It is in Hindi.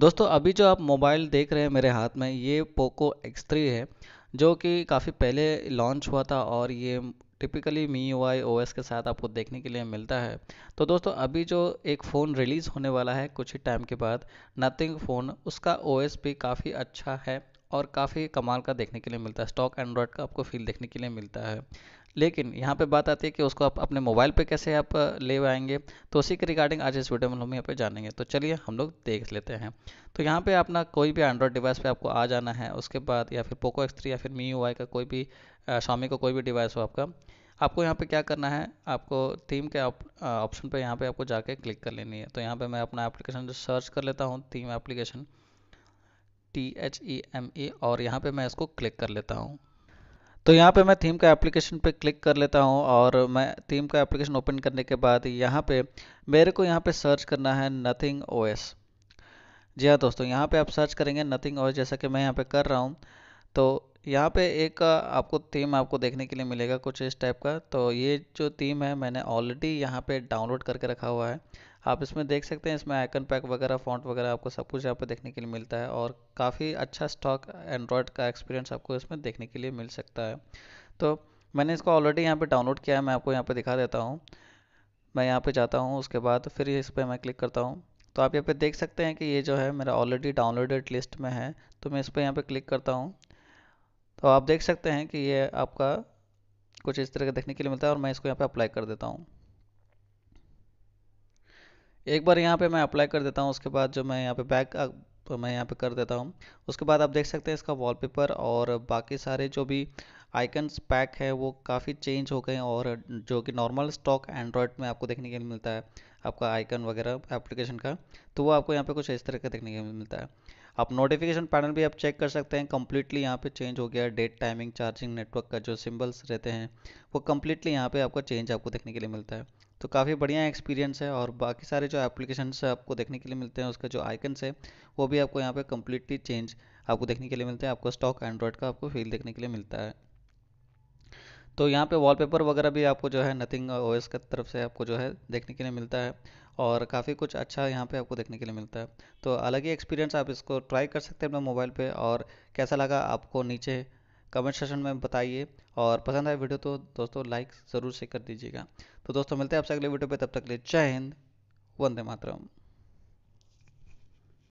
दोस्तों अभी जो आप मोबाइल देख रहे हैं मेरे हाथ में ये पोको X3 है जो कि काफ़ी पहले लॉन्च हुआ था और ये typically Mi U I O S के साथ आपको देखने के लिए मिलता है तो दोस्तों अभी जो एक फ़ोन रिलीज़ होने वाला है कुछ ही टाइम के बाद नथिंग फ़ोन उसका ओ एस भी काफ़ी अच्छा है और काफ़ी कमाल का देखने के लिए मिलता है स्टॉक एंड्रॉयड का आपको फील देखने के लिए मिलता है लेकिन यहाँ पे बात आती है कि उसको आप अपने मोबाइल पे कैसे आप ले आएंगे तो उसी के रिगार्डिंग आज इस वीडियो में हम यहाँ पे जानेंगे तो चलिए हम लोग देख लेते हैं तो यहाँ पे अपना कोई भी एंड्रॉयड डिवाइस पे आपको आ जाना है उसके बाद या फिर पोको एक्स या फिर मी यू का कोई भी शामी का कोई भी डिवाइस हो आपका आपको यहाँ पर क्या करना है आपको थीम के ऑप्शन पर यहाँ पर आपको जाके क्लिक कर लेनी है तो यहाँ पर मैं अपना एप्लीकेशन सर्च कर लेता हूँ theme application T H E M E और यहाँ पे मैं इसको क्लिक कर लेता हूँ तो यहाँ पे मैं थीम का एप्लीकेशन पे क्लिक कर लेता हूँ और मैं थीम का एप्लीकेशन ओपन करने के बाद यहाँ पे मेरे को यहाँ पे सर्च करना है नथिंग ओ एस जी हाँ दोस्तों यहाँ पे आप सर्च करेंगे नथिंग ओएस जैसा कि मैं यहाँ पे कर रहा हूँ तो यहाँ पे एक आपको थीम आपको देखने के लिए मिलेगा कुछ इस टाइप का तो ये जो थीम है मैंने ऑलरेडी यहाँ पे डाउनलोड करके रखा हुआ है आप इसमें देख सकते हैं इसमें आइकन पैक वगैरह फॉन्ट वगैरह आपको सब कुछ यहाँ पे देखने के लिए मिलता है और काफ़ी अच्छा स्टॉक एंड्रॉयड का एक्सपीरियंस आपको इसमें देखने के लिए मिल सकता है तो मैंने इसको ऑलरेडी यहाँ पर डाउनलोड किया है मैं आपको यहाँ पर दिखा देता हूँ मैं यहाँ पर जाता हूँ उसके बाद फिर इस पर मैं क्लिक करता हूँ तो आप यहाँ पर देख सकते हैं कि ये जो है मेरा ऑलरेडी डाउनलोडेड लिस्ट में है तो मैं इस पर यहाँ पर क्लिक करता हूँ तो आप देख सकते हैं कि ये आपका कुछ इस तरह का देखने के लिए मिलता है और मैं इसको यहाँ पे अप्लाई कर देता हूँ एक बार यहाँ पे मैं अप्लाई कर देता हूँ उसके बाद जो मैं यहाँ पे बैक तो मैं यहाँ पे कर देता हूँ उसके बाद आप देख सकते हैं इसका वॉलपेपर और बाकी सारे जो भी आइकन्स पैक है वो काफ़ी चेंज हो गए और जो कि नॉर्मल स्टॉक एंड्रॉयड में आपको देखने के लिए मिलता है आपका आइकन वगैरह एप्लीकेशन का तो वो आपको यहाँ पे कुछ इस तरह का देखने को मिलता है आप नोटिफिकेशन पैनल भी आप चेक कर सकते हैं कम्प्लीटली यहाँ पे चेंज हो गया डेट टाइमिंग चार्जिंग नेटवर्क का जो सिम्बल्स रहते हैं वो कम्प्लीटली यहाँ पे आपको चेंज आपको देखने के लिए मिलता है तो काफ़ी बढ़िया एक्सपीरियंस है और बाकी सारे जो एप्लीकेशन आपको देखने के लिए मिलते हैं उसका जो आइकन्स है वो भी आपको यहाँ पर कम्प्लीटली चेंज आपको देखने के लिए मिलते हैं आपको स्टॉक एंड्रॉयड का आपको फील देखने के लिए मिलता है तो यहाँ पे वॉलपेपर वगैरह भी आपको जो है नथिंग ओएस की तरफ से आपको जो है देखने के लिए मिलता है और काफ़ी कुछ अच्छा यहाँ पे आपको देखने के लिए मिलता है तो अलग ही एक्सपीरियंस आप इसको ट्राई कर सकते हैं अपने मोबाइल पे और कैसा लगा आपको नीचे कमेंट सेशन में बताइए और पसंद आए वीडियो तो दोस्तों लाइक ज़रूर से कर दीजिएगा तो दोस्तों मिलते हैं आपसे अगले वीडियो पर तब तक ले जय हिंद वंदे मातरम